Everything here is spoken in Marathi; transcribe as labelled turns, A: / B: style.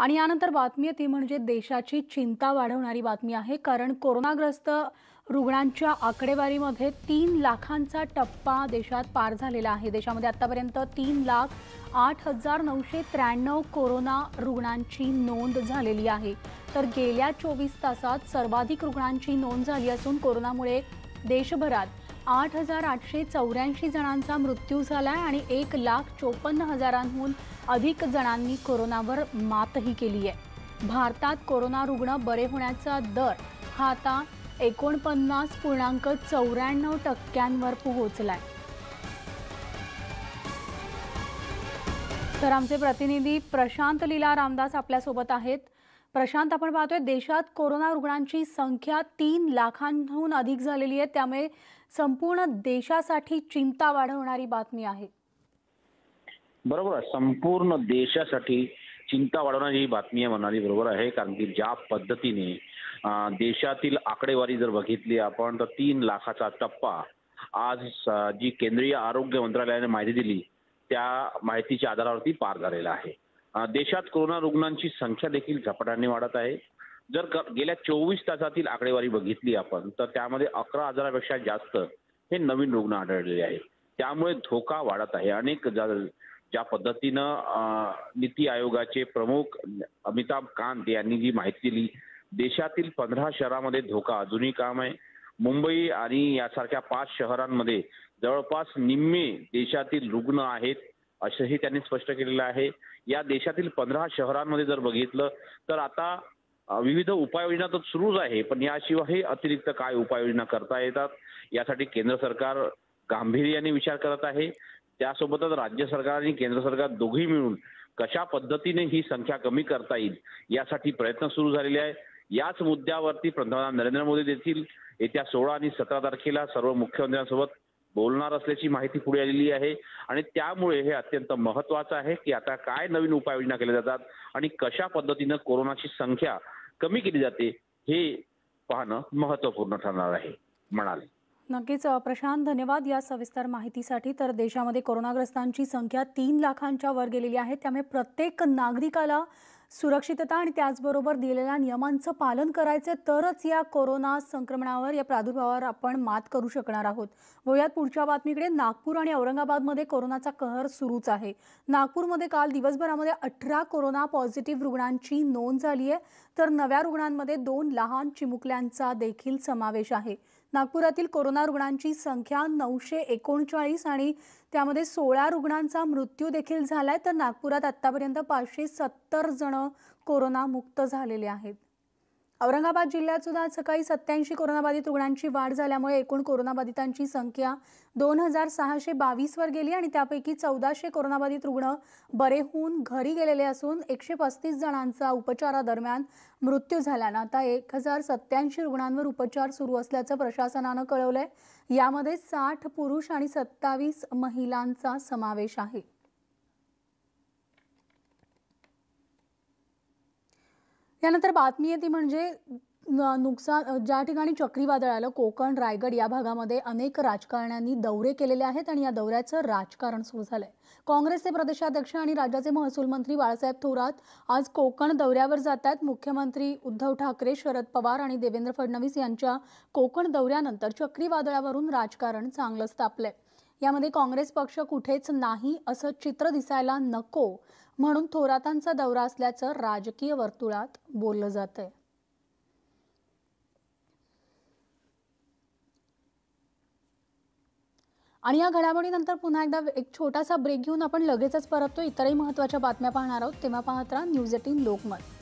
A: आणि यानंतर बातमी ती म्हणजे देशाची चिंता वाढवणारी बातमी आहे कारण कोरोनाग्रस्त रुग्णांच्या आकडेवारीमध्ये तीन लाखांचा टप्पा देशात पार झालेला आहे देशामध्ये आत्तापर्यंत तीन लाख आठ हजार नऊशे त्र्याण्णव कोरोना रुग्णांची नोंद झालेली आहे तर गेल्या चोवीस तासात सर्वाधिक रुग्णांची नोंद झाली असून कोरोनामुळे देशभरात आठ हजार आठशे चौऱ्याऐंशी जणांचा मृत्यू झाला आहे आणि एक लाख चोपन्न हजारांहून अधिक जणांनी कोरोनावर मातही केली आहे भारतात कोरोना रुग्ण बरे होण्याचा दर हा आता एकोणपन्नास पूर्णांक चौऱ्याण्णव टक्क्यांवर पोहोचला आहे तर आमचे प्रतिनिधी प्रशांत लीला रामदास आपल्यासोबत आहेत प्रशांत आपण पाहतोय देशात कोरोना रुग्णांची संख्या तीन लाखांहून अधिक झालेली आहे त्यामुळे संपूर्ण देशासाठी चिंता वाढवणारी बातमी आहे
B: बरोबर संपूर्ण देशासाठी चिंता वाढवणारी ही बातमी आहे म्हणाली बरोबर आहे कारण की ज्या पद्धतीने देशातील आकडेवारी जर बघितली आपण तर तीन लाखाचा टप्पा आज जी केंद्रीय आरोग्य मंत्रालयाने माहिती दिली त्या माहितीच्या आधारावरती पार झालेला आहे देशात कोरोना रुग्णांची संख्या देखील झपाट्याने वाढत आहे जर गेल्या चोवीस तासातील आकडेवारी बघितली आपण तर त्यामध्ये अकरा हजारापेक्षा जास्त हे नवीन रुग्ण आढळलेले आहेत त्यामुळे धोका वाढत आहे अनेक ज्या पद्धतीनं नीती आयोगाचे प्रमुख अमिताभ कांत यांनी जी माहिती दिली देशातील पंधरा शहरामध्ये धोका अजूनही काम आहे मुंबई आणि यासारख्या पाच शहरांमध्ये जवळपास निम्मे देशातील रुग्ण आहेत असंही त्यांनी स्पष्ट केलेलं आहे या देशातील पंधरा शहरांमध्ये जर बघितलं तर आता विविध उपाययोजना तर सुरूच आहे पण याशिवायही अतिरिक्त काय उपाययोजना करता येतात यासाठी केंद्र सरकार गांभीर्याने विचार करत आहे त्यासोबतच राज्य सरकार आणि केंद्र सरकार दोघी मिळून कशा पद्धतीने ही संख्या कमी करता येईल यासाठी प्रयत्न सुरू झालेले आहे याच मुद्द्यावरती पंतप्रधान नरेंद्र मोदी देखील येत्या सोळा आणि सतरा तारखेला सर्व मुख्यमंत्र्यांसोबत बोलणार असल्याची माहिती पुढे आलेली आहे आणि त्यामुळे हे अत्यंत महत्वाचं आहे की आता काय नवीन उपाययोजना केल्या जातात आणि कशा पद्धतीनं कोरोनाची संख्या कमी केली जाते हे पाहणं महत्वपूर्ण ठरणार आहे म्हणाले
A: नक्कीच प्रशांत धन्यवाद या सविस्तर माहितीसाठी तर देशामध्ये कोरोनाग्रस्तांची संख्या तीन लाखांच्या वर गेलेली आहे त्यामुळे प्रत्येक नागरिकाला सुरक्षितता आणि त्याचबरोबर दिलेल्या नियमांचं पालन करायचं तरच या कोरोना संक्रमणावर या प्रादुर्भावावर आपण मात करू शकणार आहोत वयात पुढच्या बातमीकडे नागपूर आणि औरंगाबादमध्ये कोरोनाचा कहर सुरूच आहे नागपूरमध्ये काल दिवसभरामध्ये अठरा कोरोना पॉझिटिव्ह रुग्णांची नोंद झाली आहे तर नव्या रुग्णांमध्ये दोन लहान चिमुकल्यांचा देखील समावेश आहे नागपुरातील कोरोना रुग्णांची संख्या नऊशे एकोणचाळीस आणि त्यामध्ये सोळा रुग्णांचा मृत्यू देखील झालाय तर नागपुरात आतापर्यंत पाचशे सत्तर जण कोरोनामुक्त झालेले आहेत औरंगाबाद जिल्ह्यात सुद्धा आज सकाळी सत्याऐंशी कोरोनाबाधित रुग्णांची वाढ झाल्यामुळे एकूण कोरोनाबाधितांची संख्या दोन हजार सहाशे बावीसवर गेली आणि त्यापैकी चौदाशे कोरोनाबाधित रुग्ण बरे होऊन घरी गेलेले असून एकशे पस्तीस जणांचा उपचारादरम्यान मृत्यू झाल्यानं आता एक हजार सत्याऐंशी रुग्णांवर उपचार सुरू असल्याचं प्रशासनानं कळवलंय यामध्ये साठ पुरुष आणि सत्तावीस महिलांचा समावेश आहे त्यानंतर बातमी आहे ती म्हणजे नुकसान ज्या ठिकाणी चक्रीवादळ आलं कोकण रायगड या भागामध्ये अनेक राजकारण्यांनी दौरे केलेले आहेत आणि या दौऱ्याचं राजकारण सुरू झालंय काँग्रेसचे प्रदेशाध्यक्ष आणि राज्याचे महसूल मंत्री बाळासाहेब थोरात आज कोकण दौऱ्यावर जात आहेत मुख्यमंत्री उद्धव ठाकरे शरद पवार आणि देवेंद्र फडणवीस यांच्या कोकण दौऱ्यानंतर चक्रीवादळावरून राजकारण चांगलंच तापलंय यामध्ये काँग्रेस पक्ष कुठेच नाही असं चित्र दिसायला नको म्हणून थोरातांचा दौरा असल्याचं राजकीय वर्तुळात बोललं जात आहे आणि या घडामोडीनंतर पुन्हा एकदा एक छोटासा ब्रेक घेऊन आपण लगेचच परततो इतरही महत्त्वाच्या बातम्या पाहणार आहोत तेव्हा पाहत राहा न्यूज एटीन लोकमत